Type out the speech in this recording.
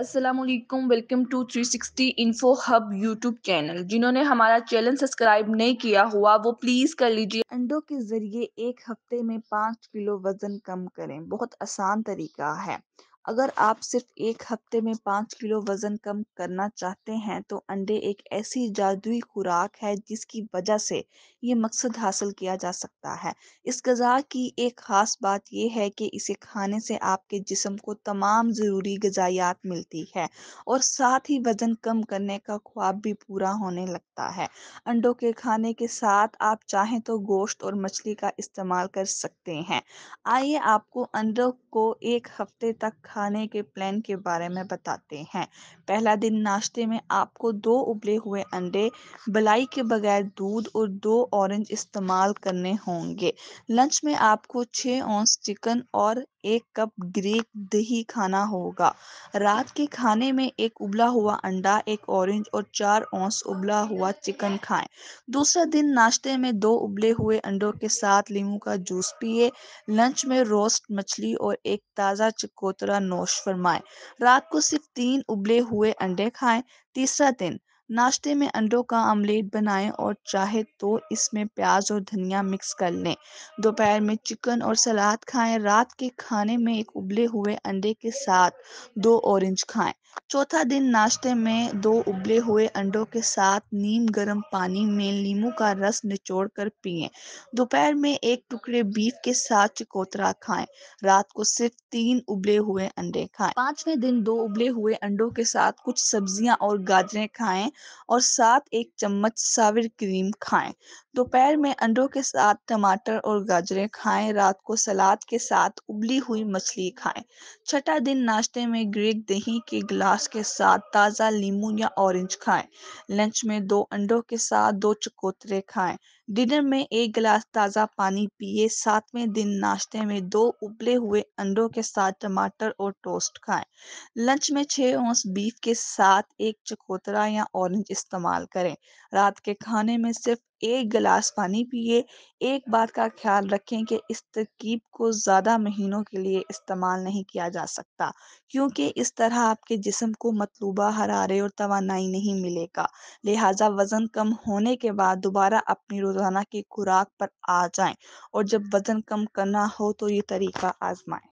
Aslam welcome to 360 Info Hub YouTube channel जिन्होंने हमारा channel subscribe नहीं किया हुआ वो प्लीज़ कर लीजिए अंडों के ज़रिए एक हफ्ते में पाँच किलो वज़न कम करें बहुत आसान तरीका है अगर आप सिर्फ एक हफ्ते में पाँच किलो वजन कम करना चाहते हैं तो अंडे एक ऐसी जादुई खुराक है जिसकी वजह से ये मकसद हासिल किया जा सकता है इस गज़ा की एक ख़ास बात यह है कि इसे खाने से आपके जिसम को तमाम ज़रूरी गज़ायात मिलती है और साथ ही वज़न कम करने का ख्वाब भी पूरा होने लगता है अंडों के खाने के साथ आप चाहें तो गोश्त और मछली का इस्तेमाल कर सकते हैं आइए आपको अंडों को एक हफ्ते तक खाने के प्लान के बारे में बताते हैं पहला दिन नाश्ते में आपको दो उबले हुए अंडे बलाई के बगैर दूध और दो ऑरेंज इस्तेमाल करने होंगे लंच में आपको छः औंस चिकन और एक कप ग्रीक दही खाना होगा रात के खाने में एक उबला हुआ अंडा एक ऑरेंज और चार औंस उबला हुआ चिकन खाएं दूसरा दिन नाश्ते में दो उबले हुए अंडों के साथ लींबू का जूस पिए लंच में रोस्ट मछली और एक ताज़ा चकोतरा नोश फरमाएं रात को सिर्फ तीन उबले हुए अंडे खाएं तीसरा दिन नाश्ते में अंडों का आमलेट बनाएं और चाहे तो इसमें प्याज और धनिया मिक्स कर लें दोपहर में चिकन और सलाद खाएं रात के खाने में एक उबले हुए अंडे के साथ दो ऑरेंज खाएं चौथा दिन नाश्ते में दो उबले हुए अंडों के साथ नीम गर्म पानी में नींबू का रस निचोड़ कर पिए दोपहर में एक टुकड़े बीफ के साथ चकोतरा खाएं रात को सिर्फ तीन उबले हुए अंडे खाएं पांचवें दिन दो उबले हुए अंडों के साथ कुछ सब्जियां और गाजरें खाएं और साथ एक चम्मच साविर क्रीम खाएं दोपहर में अंडों के साथ टमाटर और गाजरें खाएं रात को सलाद के साथ उबली हुई मछली खाएं छठा दिन नाश्ते में ग्रीक दही के गिलास के साथ ताज़ा लीमू या ऑरेंज खाएं लंच में दो अंडों के साथ दो चकोतरे खाएं डिनर में एक गिलास ताज़ा पानी पिए सातवें दिन नाश्ते में दो उबले हुए अंडों के साथ टमाटर और टोस्ट खाएं लंच में छः ओंस बीफ के साथ एक चकोतरा या ऑरेंज इस्तेमाल करें रात के खाने में सिर्फ एक गिलास गिलास पानी पिए एक बात का ख्याल रखें कि इस तरकीब को ज़्यादा महीनों के लिए इस्तेमाल नहीं किया जा सकता क्योंकि इस तरह आपके जिसम को मतलूबा हरारे और तोानाई नहीं मिलेगा लिहाजा वज़न कम होने के बाद दोबारा अपनी रोज़ाना की खुराक पर आ जाएं और जब वज़न कम करना हो तो ये तरीका आजमाएं